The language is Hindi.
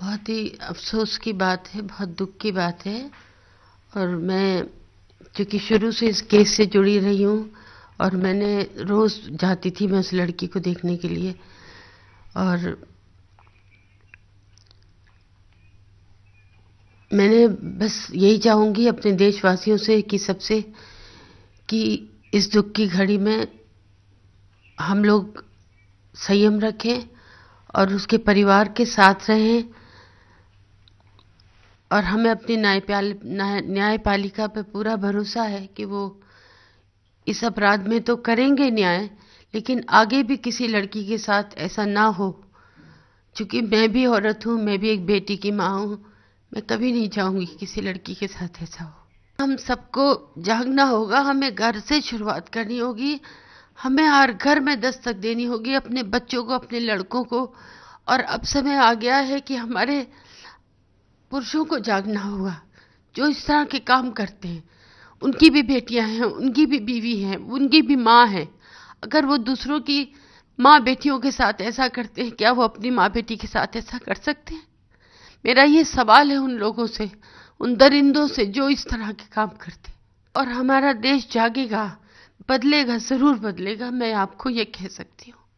बहुत ही अफ़सोस की बात है बहुत दुख की बात है और मैं चूँकि शुरू से इस केस से जुड़ी रही हूँ और मैंने रोज़ जाती थी मैं उस लड़की को देखने के लिए और मैंने बस यही चाहूँगी अपने देशवासियों से कि सबसे कि इस दुख की घड़ी में हम लोग संयम रखें और उसके परिवार के साथ रहें और हमें अपनी न्यायपाल न्यायपालिका पर पूरा भरोसा है कि वो इस अपराध में तो करेंगे न्याय लेकिन आगे भी किसी लड़की के साथ ऐसा ना हो चूँकि मैं भी औरत हूँ मैं भी एक बेटी की माँ हूँ मैं कभी नहीं चाहूँगी किसी लड़की के साथ ऐसा हो हम सबको जागना होगा हमें घर से शुरुआत करनी होगी हमें हर घर में दस्तक देनी होगी अपने बच्चों को अपने लड़कों को और अब समय आ गया है कि हमारे पुरुषों को जागना होगा जो इस तरह के काम करते हैं उनकी भी बेटियां हैं उनकी भी बीवी हैं उनकी भी माँ हैं अगर वो दूसरों की माँ बेटियों के साथ ऐसा करते हैं क्या वो अपनी माँ बेटी के साथ ऐसा कर सकते हैं मेरा ये सवाल है उन लोगों से उन दरिंदों से जो इस तरह के काम करते और हमारा देश जागेगा बदलेगा ज़रूर बदलेगा मैं आपको ये कह सकती हूँ